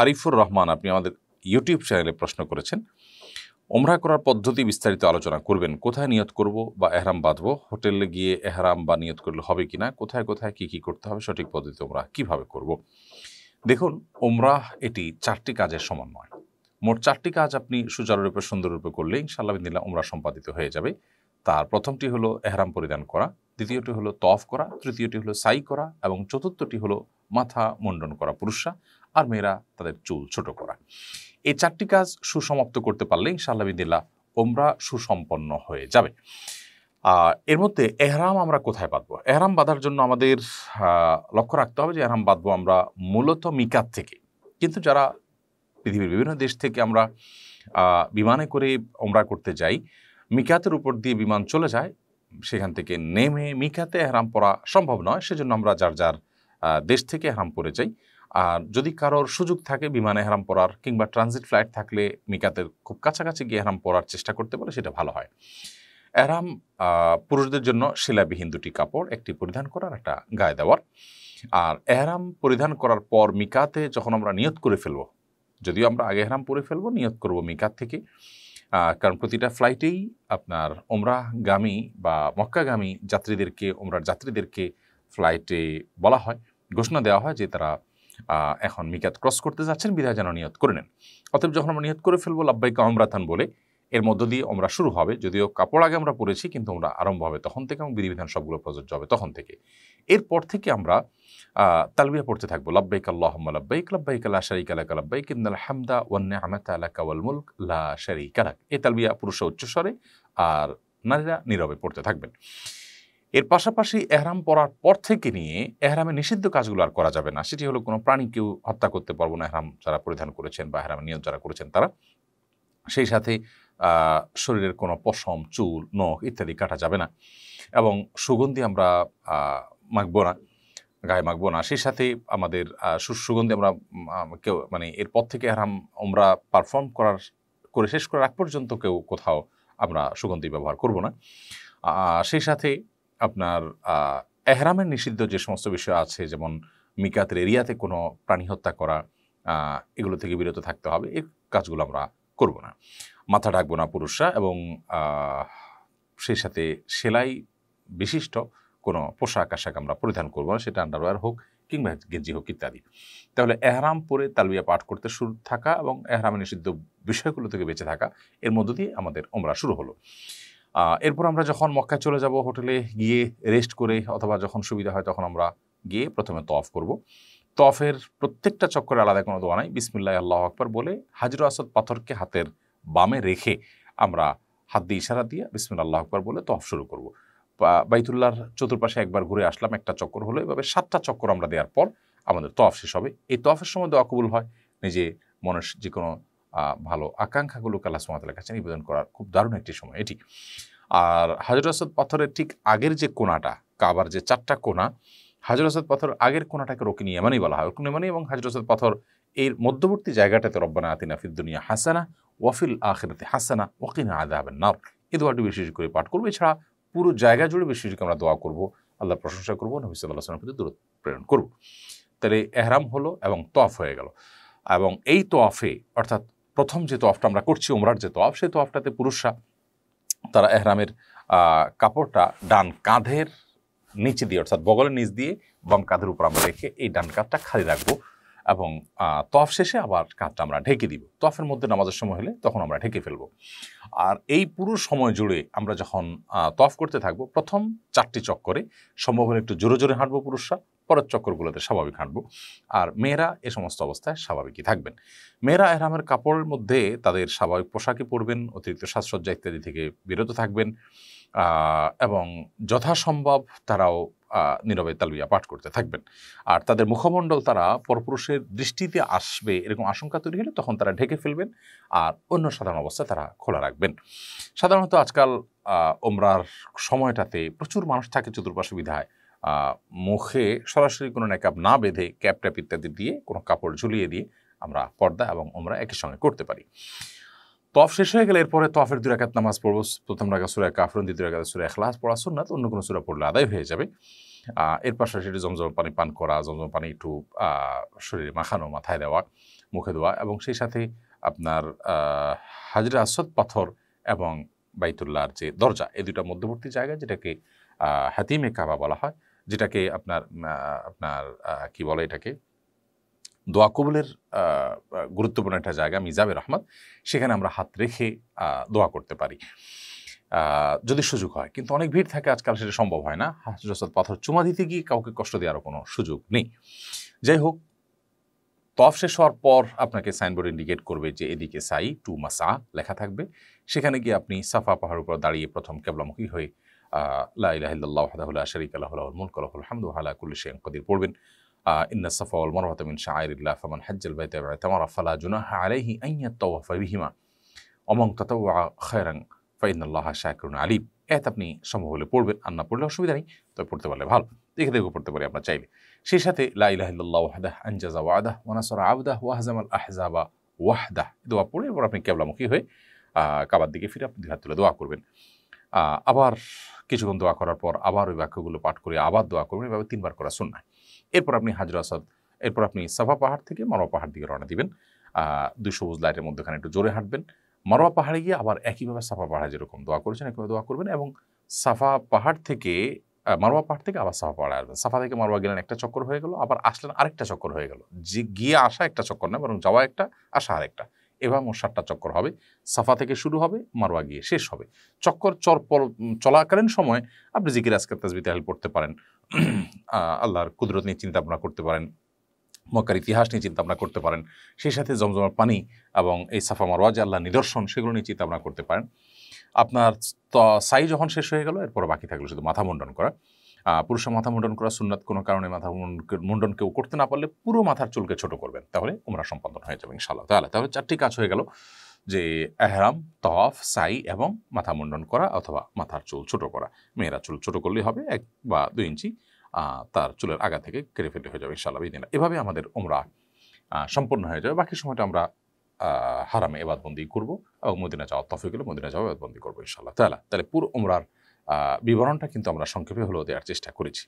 আরিফুর রহমান আপনি আমাদের ইউটিউব চ্যানেলে প্রশ্ন করেছেন ওমরা করার পদ্ধতি বিস্তারিত আলোচনা করবেন কোথায় নিয়ত করব বা এহরাম বাঁধব হোটেলে গিয়ে এহরাম বা নিয়ত করলে হবে কি না কোথায় কোথায় কি কি করতে হবে সঠিক পদ্ধতি ওমরা কীভাবে করব। দেখুন ওমরা এটি চারটি কাজের সমান নয় মোট চারটি কাজ আপনি সুচারুরূপে সুন্দররূপে করলে ইনশাল্লাহ দিল্লা ওমরা সম্পাদিত হয়ে যাবে তার প্রথমটি হলো এহরাম পরিধান করা দ্বিতীয়টি হলো তফ করা তৃতীয়টি হলো সাই করা এবং চতুর্থটি হলো মাথা মুন্ডন করা পুরুষরা আর মেয়েরা তাদের চুল ছোট করা এই চারটি কাজ সুসমাপ্ত করতে পারলে ইনশাআল্লাহ বিদিল্লা ওমরা সুসম্পন্ন হয়ে যাবে এর মধ্যে এহরাম আমরা কোথায় বাঁধবো এহরাম বাঁধার জন্য আমাদের লক্ষ্য রাখতে হবে যে এহরাম বাঁধবো আমরা মূলত মিকাত থেকে কিন্তু যারা পৃথিবীর বিভিন্ন দেশ থেকে আমরা বিমানে করে ওমরা করতে যাই মিকাতের উপর দিয়ে বিমান চলে যায় সেখান থেকে নেমে মিকাতে হারাম পরা সম্ভব নয় সেজন্য আমরা যার যার দেশ থেকে হারাম পরে যাই আর যদি কারোর সুযোগ থাকে বিমানে হারাম পড়ার কিংবা ট্রানজিট ফ্লাইট থাকলে মিকাতের খুব কাছাকাছি গিয়ে হারাম পড়ার চেষ্টা করতে পারে সেটা ভালো হয় এরাম পুরুষদের জন্য শিলাবিহীন দুটি কাপড় একটি পরিধান করার একটা গায়ে দেওয়ার আর এহরাম পরিধান করার পর মিকাতে যখন আমরা নিয়ত করে ফেলব যদিও আমরা আগে এহরাম পরে ফেলবো নিয়ত করব মিকাত থেকে কারণ প্রতিটা ফ্লাইটেই আপনার ওমরাগামী বা মক্কাগামী যাত্রীদেরকে ওমরার যাত্রীদেরকে ফ্লাইটে বলা হয় ঘোষণা দেওয়া হয় যে তারা এখন মিকাত ক্রস করতে যাচ্ছেন বিধায় যেন নিয়ত করে নেন অতএব যখন আমরা নিয়ত করে ফেলবো লাভবাইকা অমরাথান বলে এর মধ্য দিয়ে আমরা শুরু হবে যদিও কাপড় আগে আমরা পরেছি কিন্তু আমরা আরম্ভ হবে তখন থেকে এবং বিধিবিধান সবগুলো প্রযোজ্য হবে তখন থেকে এরপর থেকে আমরা তালবিয়া পড়তে থাকবো লব্বাইক আল্লাহম লব্বাইক লব্বাইক আল্লাহ শারিক আলাক লাব্বাইক ইন্দাল হামদা ওয়ান্নে আহমেদ আলাক ওয়াল মুলক লা শারিক আলাক এ তালবিয়া পুরুষরা উচ্চস্বরে আর নারীরা নীরবে পড়তে থাকবেন এর পাশাপাশি এহরাম পড়ার পর থেকে নিয়ে এহরামে নিষিদ্ধ কাজগুলো আর করা যাবে না সেটি হলো কোনো প্রাণী কেউ হত্যা করতে পারবো না এহরাম যারা পরিধান করেছেন বা এহরাম নিয়ম যারা করেছেন তারা সেই সাথে শরীরের কোনো পশম চুল নখ ইত্যাদি কাটা যাবে না এবং সুগন্ধি আমরা মাখবো না গায়ে মাখবো না সেই সাথে আমাদের সুগন্ধি আমরা কেউ মানে এরপর থেকে হারাম আমরা পারফর্ম করার করে শেষ করার আগ পর্যন্ত কেউ কোথাও আমরা সুগন্ধি ব্যবহার করব না সেই সাথে আপনার এহরামের নিষিদ্ধ যে সমস্ত বিষয় আছে যেমন মিকাতের এরিয়াতে কোনো প্রাণী হত্যা করা এগুলো থেকে বিরত থাকতে হবে এই কাজগুলো আমরা করব না মাথা ডাকবো না পুরুষরা এবং সেই সাথে সেলাই বিশিষ্ট কোনো পোশাক আশাক আমরা পরিধান করবো না সেটা আন্ডারওয়্যার হোক কিংবা গেঞ্জি হোক ইত্যাদি তাহলে এহরাম পরে তালবিয়া পাঠ করতে শুরু থাকা এবং এহরামে নিষিদ্ধ বিষয়গুলো থেকে বেঁচে থাকা এর মধ্য দিয়ে আমাদের ওমরা শুরু হলো এরপর আমরা যখন মক্কায় চলে যাব হোটেলে গিয়ে রেস্ট করে অথবা যখন সুবিধা হয় তখন আমরা গিয়ে প্রথমে তফ করব তফের প্রত্যেকটা চক্করে আলাদা কোনো দোয়া নাই বিসমিল্লাহ আল্লাহ আকবর বলে হাজির আসাদ পাথরকে হাতের বামে রেখে আমরা হাত দিয়ে ইশারা দিয়ে বিসমিন আল্লাহ আকবর বলে তফ শুরু করব বাইতুল্লাহর চতুর্পাশে একবার ঘুরে আসলাম একটা চক্কর হলো এভাবে সাতটা চক্কর আমরা দেওয়ার পর আমাদের তফ শেষ হবে এই তফের সময় দেওয়া কবুল হয় নিজে মনের যে কোনো ভালো আকাঙ্ক্ষাগুলো আল্লাহ সুমাতালের কাছে নিবেদন করার খুব দারুণ একটি সময় এটি আর হাজর আসাদ পাথরের ঠিক আগের যে কোনাটা কাবার যে চারটা কোনা হাজর আসাদ পাথর আগের কোনাটাকে নিয়ে এমনই বলা হয় রকিনি এমানি এবং হাজর আসাদ পাথর এর মধ্যবর্তী জায়গাটাতে রব্বানা আতিনা ফিদ্দুনিয়া হাসানা ওয়াফিল আখেরাতে হাসানা ওকিনা আদাব নার এই দোয়াটি বেশি করে পাঠ করবো এছাড়া পুরো জায়গা জুড়ে বেশি বেশি আমরা দোয়া করব আল্লাহ প্রশংসা করবো নবী সাল্লাহ প্রতি দূরত প্রেরণ করব তাহলে এহরাম হলো এবং তফ হয়ে গেল এবং এই তোয়াফে অর্থাৎ প্রথম যে তোয়াফটা আমরা করছি ওমরার যে তোয়াফ সেই তোয়াফটাতে পুরুষরা তারা এহরামের কাপড়টা ডান কাঁধের নিচে দিয়ে অর্থাৎ বগলের নিচ দিয়ে বাম কাঁধের উপর আমরা রেখে এই ডান কাঁধটা খালি রাখবো এবং তফ শেষে আবার কাঁধটা আমরা ঢেকে দিব তফের মধ্যে নামাজের সময় হলে তখন আমরা ঢেকে ফেলব আর এই পুরো সময় জুড়ে আমরা যখন তফ করতে থাকব প্রথম চারটি চক্করে সম্ভব হলে একটু জোরে জোরে হাঁটবো পুরুষরা পরের চক্করগুলোতে স্বাভাবিক হাঁটবো আর মেয়েরা এ সমস্ত অবস্থায় স্বাভাবিকই থাকবেন মেয়েরা এরামের কাপড়ের মধ্যে তাদের স্বাভাবিক পোশাকই পরবেন অতিরিক্ত সাজসজ্জা ইত্যাদি থেকে বিরত থাকবেন এবং যথাসম্ভব তারাও নীরবে তালবিয়া পাঠ করতে থাকবেন আর তাদের মুখমণ্ডল তারা পরপুরুষের দৃষ্টিতে আসবে এরকম আশঙ্কা তৈরি হলে তখন তারা ঢেকে ফেলবেন আর অন্য সাধারণ অবস্থায় তারা খোলা রাখবেন সাধারণত আজকাল ওমরার সময়টাতে প্রচুর মানুষ থাকে চতুর্পাশে বিধায় মুখে সরাসরি কোনো ন্যাকাপ না বেঁধে ক্যাপ ট্যাপ ইত্যাদি দিয়ে কোনো কাপড় ঝুলিয়ে দিয়ে আমরা পর্দা এবং ওমরা একই সঙ্গে করতে পারি তফ শেষ হয়ে গেলে এরপরে তফের দুই রাখাত নামাজ পড়বো প্রথম রাখা সুরে কাফরন দ্বিতীয় রাখাতে সুরে এখলাস পড়া তো অন্য কোনো সুরা পড়লে আদায় হয়ে যাবে এর পাশাপাশি একটু জমজম পানি পান করা জমজম পানি একটু শরীরে মাখানো মাথায় দেওয়া মুখে দেওয়া এবং সেই সাথে আপনার হাজরা আসদ পাথর এবং বাইতুল্লাহর যে দরজা এই দুটা মধ্যবর্তী জায়গা যেটাকে হাতিমে কাবা বলা হয় যেটাকে আপনার আপনার কি বলে এটাকে দোয়া কবুলের গুরুত্বপূর্ণ একটা জায়গা মিজাবের রহমত সেখানে আমরা হাত রেখে দোয়া করতে পারি যদি সুযোগ হয় কিন্তু অনেক ভিড় থাকে আজকাল সেটা সম্ভব হয় না হাসরসত পাথর চুমা দিতে গিয়ে কাউকে কষ্ট দেওয়ারও কোনো সুযোগ নেই যাই হোক তফ শেষ হওয়ার পর আপনাকে সাইনবোর্ড ইন্ডিকেট করবে যে এদিকে সাই টু মাসা লেখা থাকবে সেখানে গিয়ে আপনি সাফা পাহাড়ের উপর দাঁড়িয়ে প্রথম কেবলামুখী হয়ে লাহিল্লাহ শরিক আল্লাহ মুল কলহুল হামদুল্লাহ কুল্লি শেখ কদির পড়বেন ইন্না সাফা ওয়াল মারওয়াতা মিন শাআইরিল্লাহ ফামান হাজ্জাল বাইতা ওয়া فلا ফালা عليه ان يطوف بهما ومن تطوع خيرا فان ফাইনাল্লাহ شاكر عليم এত আপনি সম্ভব হলে পড়বেন আর না পড়লে অসুবিধা নেই তবে পড়তে পারলে ভালো দেখে দেখে পড়তে পারি আপনার চাইলে সেই সাথে লাইলাহিল্লাহ ওয়াহদাহ আঞ্জাজা ওয়াদাহ ওয়ানাসর আবদাহ ওয়াহজামাল আহজাবা ওয়াহদাহ দোয়া পড়ে এরপর আপনি কেবলামুখী হয়ে কাবার দিকে ফিরে আপনি হাত তুলে দোয়া করবেন আবার কিছুক্ষণ দোয়া করার পর আবার ওই বাক্যগুলো পাঠ করে আবার দোয়া করবেন এভাবে তিনবার করা শুননা এরপর আপনি হাজরা আসাদ এরপর আপনি সাফা পাহাড় থেকে মারোয়া পাহাড় দিকে রওনা দিবেন দু সবুজ লাইটের মধ্যেখানে একটু জোরে হাঁটবেন মারোয়া পাহাড়ে গিয়ে আবার একইভাবে সাফা পাহাড়ে যেরকম দোয়া করেছেন একইভাবে দোয়া করবেন এবং সাফা পাহাড় থেকে মারোয়া পাহাড় থেকে আবার সাফা পাহাড়ে আসবেন সাফা থেকে মারোয়া গেলেন একটা চক্কর হয়ে গেল আবার আসলেন আরেকটা চক্কর হয়ে গেল যে গিয়ে আসা একটা চক্কর নয় বরং যাওয়া একটা আসা আরেকটা এবার মোট সাতটা চক্কর হবে সাফা থেকে শুরু হবে মারোয়া গিয়ে শেষ হবে চক্কর চরপর চলাকালীন সময় আপনি জিকির আজকের তাজবি হেল্প পড়তে পারেন আল্লাহর কুদরত নিয়ে চিন্তা ভাবনা করতে পারেন মক্কার ইতিহাস নিয়ে চিন্তা ভাবনা করতে পারেন সেই সাথে জমজমার পানি এবং এই সাফা মারওয়াজ আল্লাহ নিদর্শন সেগুলো নিয়ে চিন্তা ভাবনা করতে পারেন আপনার সাই যখন শেষ হয়ে গেল এরপর বাকি থাকলো শুধু মাথা মুন্ডন করা পুরুষের মাথা মুন্ডন করা সুন্নাত কোনো কারণে মাথা মুন্ডন কেউ করতে না পারলে পুরো মাথার চুলকে ছোট করবেন তাহলে উমরা সম্পাদন হয়ে যাবে ইনশাল্লাহ তাহলে তাহলে চারটি কাজ হয়ে গেল যে এহরাম তফ সাই এবং মাথা মুন্ডন করা অথবা মাথার চুল ছোট করা মেয়েরা চুল ছোট করলে হবে এক বা দুই ইঞ্চি তার চুলের আগা থেকে কেড়ে ফেটে হয়ে যাবে ইনশাল্লাহ দিন এভাবে আমাদের ওমরা সম্পন্ন হয়ে যাবে বাকি সময়টা আমরা হারামে এবাদবন্দি করব এবং মদিনা যাওয়ার তফে গেলে মদিনা যাওয়া এবাদবন্দি করবো ইনশাল্লাহ তাহলে তাহলে পুরো ওমরার বিবরণটা কিন্তু আমরা সংক্ষেপে হলেও দেওয়ার চেষ্টা করেছি